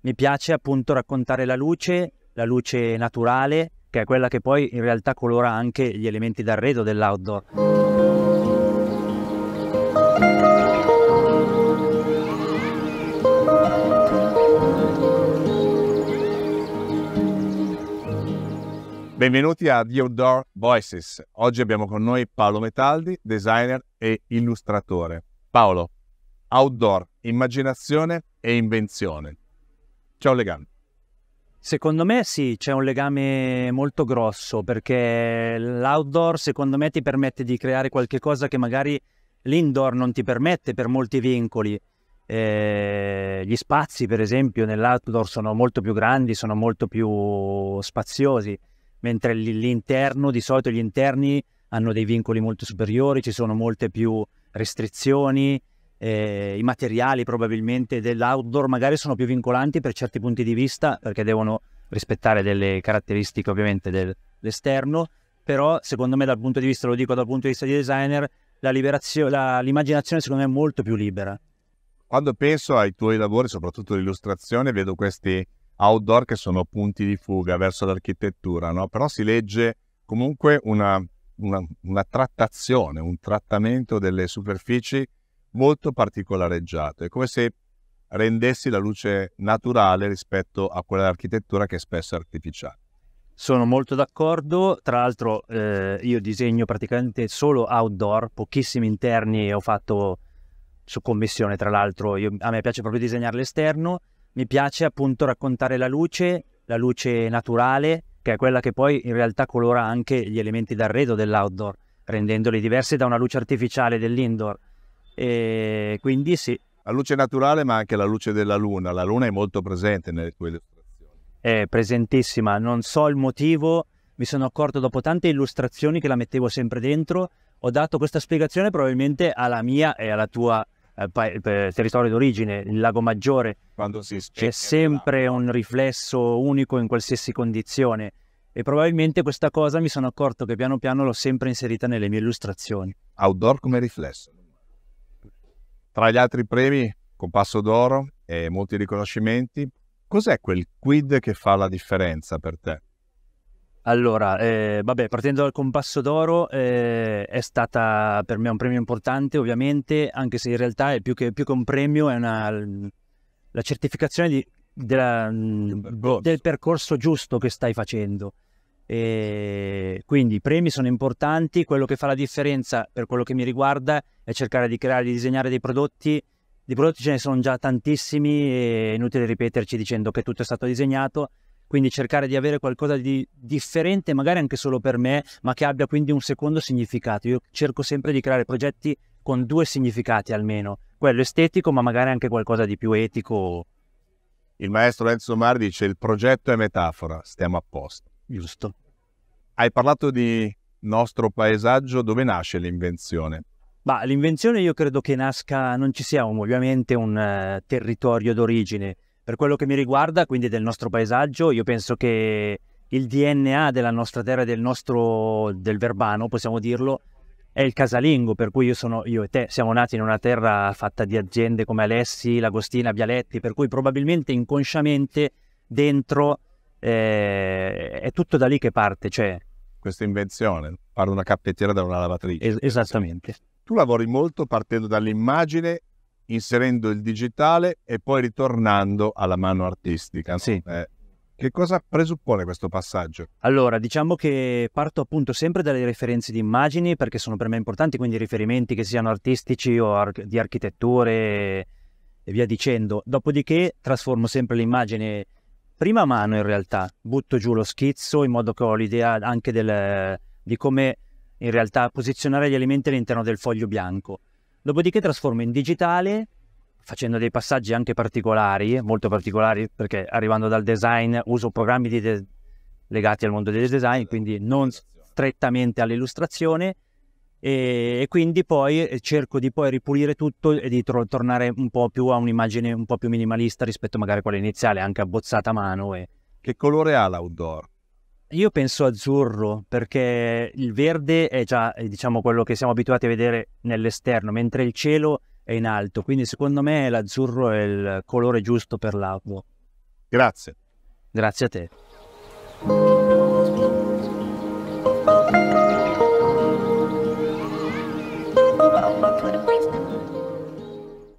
mi piace appunto raccontare la luce, la luce naturale, che è quella che poi in realtà colora anche gli elementi d'arredo dell'outdoor. Benvenuti a The Outdoor Voices. Oggi abbiamo con noi Paolo Metaldi, designer e illustratore. Paolo, outdoor, immaginazione e invenzione. C'è un legame. Secondo me sì, c'è un legame molto grosso perché l'outdoor secondo me ti permette di creare qualcosa che magari l'indoor non ti permette per molti vincoli. Eh, gli spazi per esempio nell'outdoor sono molto più grandi, sono molto più spaziosi, mentre l'interno, di solito gli interni hanno dei vincoli molto superiori, ci sono molte più restrizioni, eh, i materiali probabilmente dell'outdoor magari sono più vincolanti per certi punti di vista perché devono rispettare delle caratteristiche ovviamente dell'esterno, però secondo me dal punto di vista, lo dico dal punto di vista di designer, la la, l'immaginazione secondo me è molto più libera. Quando penso ai tuoi lavori, soprattutto l'illustrazione, vedo questi outdoor che sono punti di fuga verso l'architettura, no? però si legge comunque una, una, una trattazione, un trattamento delle superfici molto particolareggiato. È come se rendessi la luce naturale rispetto a quella dell'architettura che è spesso artificiale. Sono molto d'accordo, tra l'altro eh, io disegno praticamente solo outdoor, pochissimi interni ho fatto su commissione tra l'altro, io, a me piace proprio disegnare l'esterno, mi piace appunto raccontare la luce, la luce naturale, che è quella che poi in realtà colora anche gli elementi d'arredo dell'outdoor, rendendoli diversi da una luce artificiale dell'indoor. E ehm, quindi sì. La luce naturale, ma anche la luce della luna. La luna è molto presente nelle tue illustrazioni. È presentissima, non so il motivo, mi sono accorto dopo tante illustrazioni che la mettevo sempre dentro. Ho dato questa spiegazione probabilmente alla mia e alla tua eh, eh, territorio d'origine, il lago maggiore, Quando si c'è sempre un riflesso unico in qualsiasi condizione e probabilmente questa cosa mi sono accorto che piano piano l'ho sempre inserita nelle mie illustrazioni. Outdoor come riflesso. Tra gli altri premi, compasso d'oro e molti riconoscimenti, cos'è quel quid che fa la differenza per te? Allora, eh, vabbè, partendo dal compasso d'oro, eh, è stata per me un premio importante, ovviamente, anche se in realtà è più che, più che un premio, è una, la certificazione di, della, mm, boh. del percorso giusto che stai facendo. E ehm, quindi i premi sono importanti, quello che fa la differenza per quello che mi riguarda è cercare di creare, e disegnare dei prodotti, di prodotti ce ne sono già tantissimi è inutile ripeterci dicendo che tutto è stato disegnato, quindi cercare di avere qualcosa di differente, magari anche solo per me, ma che abbia quindi un secondo significato. Io cerco sempre di creare progetti con due significati almeno, quello estetico ma magari anche qualcosa di più etico. Il maestro Enzo Mar dice il progetto è metafora, stiamo a posto. Giusto. Hai parlato di nostro paesaggio, dove nasce l'invenzione? Ma l'invenzione io credo che nasca, non ci siamo ovviamente un uh, territorio d'origine. Per quello che mi riguarda, quindi del nostro paesaggio, io penso che il DNA della nostra terra del nostro, del verbano, possiamo dirlo, è il casalingo, per cui io, sono, io e te siamo nati in una terra fatta di aziende come Alessi, Lagostina, Bialetti, per cui probabilmente inconsciamente dentro eh, è tutto da lì che parte. Cioè... Questa invenzione, fare una cappettiera da una lavatrice. Es- esattamente. Tu lavori molto partendo dall'immagine, inserendo il digitale e poi ritornando alla mano artistica. No? Eh, che cosa presuppone questo passaggio? Allora, diciamo che parto appunto sempre dalle referenze di immagini perché sono per me importanti, quindi riferimenti che siano artistici o ar- di architetture e via dicendo. Dopodiché trasformo sempre l'immagine prima mano in realtà, butto giù lo schizzo in modo che ho l'idea anche del, di come in realtà posizionare gli elementi all'interno del foglio bianco. Dopodiché trasformo in digitale facendo dei passaggi anche particolari, molto particolari perché arrivando dal design uso programmi de- legati al mondo del design, quindi non strettamente all'illustrazione e, e quindi poi eh, cerco di poi ripulire tutto e di tro- tornare un po' più a un'immagine un po' più minimalista rispetto magari a quella iniziale, anche abbozzata a mano. E... Che colore ha l'outdoor? Io penso azzurro perché il verde è già eh, diciamo quello che siamo abituati a vedere nell'esterno, mentre il cielo è in alto, quindi secondo me l'azzurro è il colore giusto per l'outdoor. Grazie. Grazie a te.